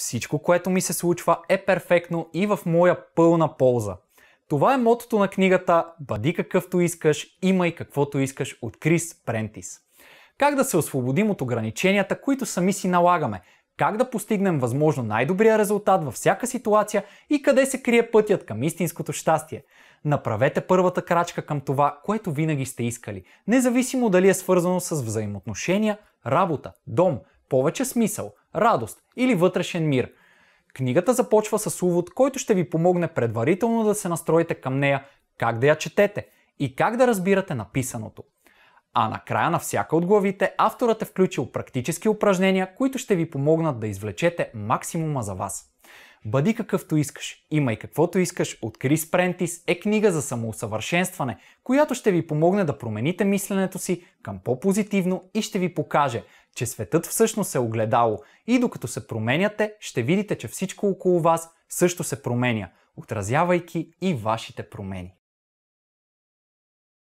Всичко, което ми се случва е перфектно и в моя пълна полза. Това е мотото на книгата Бъди какъвто искаш, имай каквото искаш от Крис Прентис. Как да се освободим от ограниченията, които сами си налагаме, как да постигнем възможно най-добрия резултат във всяка ситуация и къде се крие пътят към истинското щастие. Направете първата крачка към това, което винаги сте искали, независимо дали е свързано с взаимоотношения, работа, дом, повече смисъл, радост или вътрешен мир. Книгата започва с увод, който ще ви помогне предварително да се настроите към нея, как да я четете и как да разбирате написаното. А на края на всяка от главите авторът е включил практически упражнения, които ще ви помогнат да извлечете максимума за вас. Бъди какъвто искаш, имай каквото искаш от Крис Прентис е книга за самоусъвършенстване, която ще ви помогне да промените мисленето си към по-позитивно и ще ви покаже, че светът всъщност е огледало и докато се променяте, ще видите, че всичко около вас също се променя, отразявайки и вашите промени.